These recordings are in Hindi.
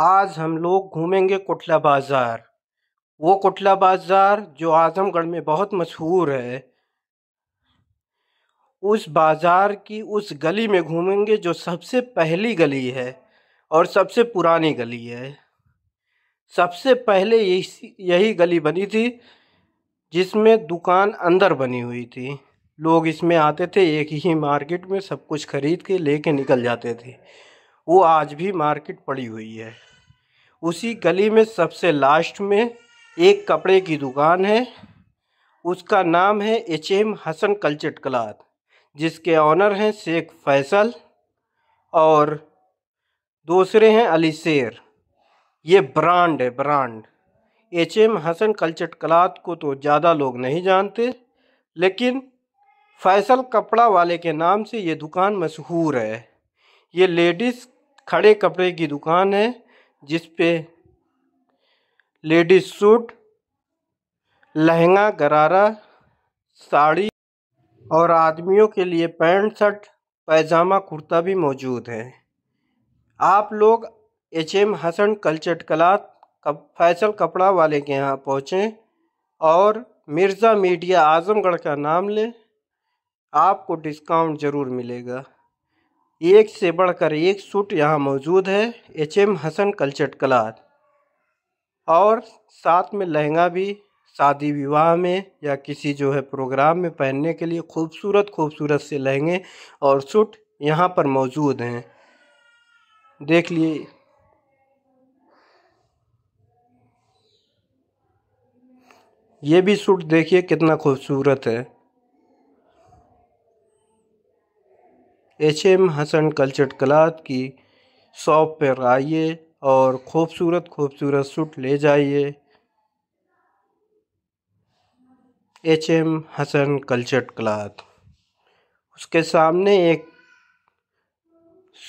आज हम लोग घूमेंगे कोटला बाज़ार वो कोटला बाज़ार जो आज़मगढ़ में बहुत मशहूर है उस बाज़ार की उस गली में घूमेंगे जो सबसे पहली गली है और सबसे पुरानी गली है सबसे पहले यही यही गली बनी थी जिसमें दुकान अंदर बनी हुई थी लोग इसमें आते थे एक ही मार्केट में सब कुछ खरीद के लेके निकल जाते थे वो आज भी मार्केट पड़ी हुई है उसी गली में सबसे लास्ट में एक कपड़े की दुकान है उसका नाम है एच एम हसन कल्चट क्लाथ जिसके ऑनर हैं शेख फैसल और दूसरे हैं अली शेर ये ब्रांड है brand H M Hasan कल्चट cloth को तो ज़्यादा लोग नहीं जानते लेकिन फैसल कपड़ा वाले के नाम से ये दुकान मशहूर है ये लेडीज़ खड़े कपड़े की दुकान है जिस पे लेडीज सूट लहंगा गरारा साड़ी और आदमियों के लिए पैंट शर्ट पैजामा कुर्ता भी मौजूद है आप लोग एच एम हसन कल्चर कला कप, फैसल कपड़ा वाले के यहाँ पहुँचें और मिर्ज़ा मीडिया आज़मगढ़ का नाम लें आपको डिस्काउंट ज़रूर मिलेगा एक से बढ़कर एक सूट यहाँ मौजूद है एच एम हसन कल्चर कलार और साथ में लहंगा भी शादी विवाह में या किसी जो है प्रोग्राम में पहनने के लिए खूबसूरत खूबसूरत से लहंगे और सूट यहाँ पर मौजूद हैं देख लिए ये भी सूट देखिए कितना खूबसूरत है एच एम हसन कल्चर कलात की शॉप पर आइए और ख़ूबसूरत खूबसूरत सूट ले जाइए एच एम हसन कल्चर कलात उसके सामने एक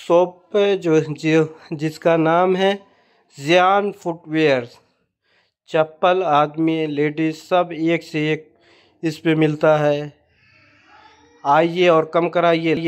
शॉप जो, जो जिसका नाम है जियान फुटवेयर चप्पल आदमी लेडीज़ सब एक से एक इस पे मिलता है आइए और कम कराइए